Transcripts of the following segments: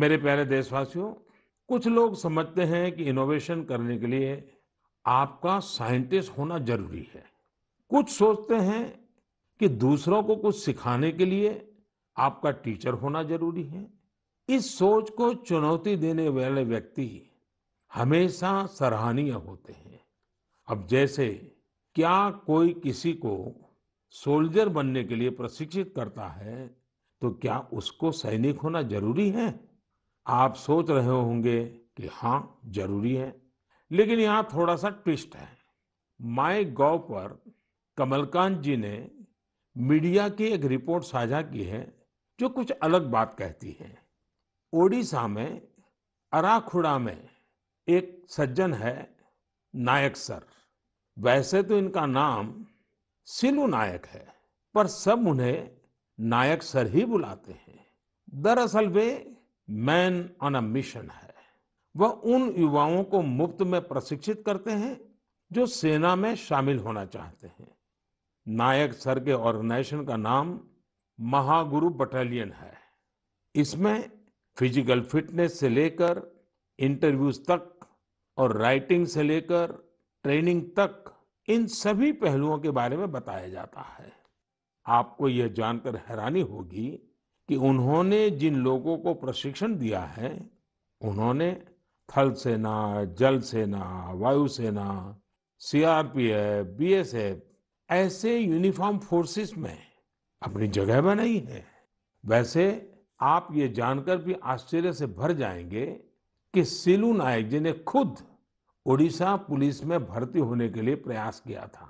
मेरे प्यारे देशवासियों कुछ लोग समझते हैं कि इनोवेशन करने के लिए आपका साइंटिस्ट होना जरूरी है कुछ सोचते हैं कि दूसरों को कुछ सिखाने के लिए आपका टीचर होना जरूरी है इस सोच को चुनौती देने वाले व्यक्ति हमेशा सराहनीय होते हैं अब जैसे क्या कोई किसी को सोल्जर बनने के लिए प्रशिक्षित करता है तो क्या उसको सैनिक होना जरूरी है आप सोच रहे होंगे कि हाँ जरूरी है लेकिन यहाँ थोड़ा सा ट्विस्ट है माई गॉव पर कमलकांत जी ने मीडिया की एक रिपोर्ट साझा की है जो कुछ अलग बात कहती है ओडिशा में अराखुड़ा में एक सज्जन है नायक सर वैसे तो इनका नाम सिलू नायक है पर सब उन्हें नायक सर ही बुलाते हैं दरअसल वे मैन ऑन अ मिशन है वह उन युवाओं को मुफ्त में प्रशिक्षित करते हैं जो सेना में शामिल होना चाहते हैं नायक सर के ऑर्गेनाइजेशन का नाम महागुरु बटालियन है इसमें फिजिकल फिटनेस से लेकर इंटरव्यूज तक और राइटिंग से लेकर ट्रेनिंग तक इन सभी पहलुओं के बारे में बताया जाता है आपको यह जानकर हैरानी होगी कि उन्होंने जिन लोगों को प्रशिक्षण दिया है उन्होंने थल सेना जल सेना सेना सीआरपीएफ बीएसएफ ऐसे यूनिफॉर्म फोर्सेस में अपनी जगह बनाई है वैसे आप ये जानकर भी आश्चर्य से भर जाएंगे कि सिलू नायक जी ने खुद ओडिशा पुलिस में भर्ती होने के लिए प्रयास किया था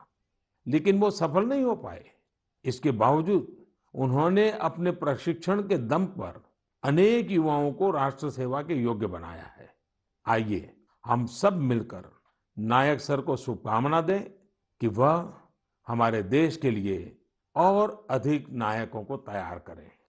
लेकिन वो सफल नहीं हो पाए इसके बावजूद उन्होंने अपने प्रशिक्षण के दम पर अनेक युवाओं को राष्ट्र सेवा के योग्य बनाया है आइए हम सब मिलकर नायक सर को शुभकामना दें कि वह हमारे देश के लिए और अधिक नायकों को तैयार करें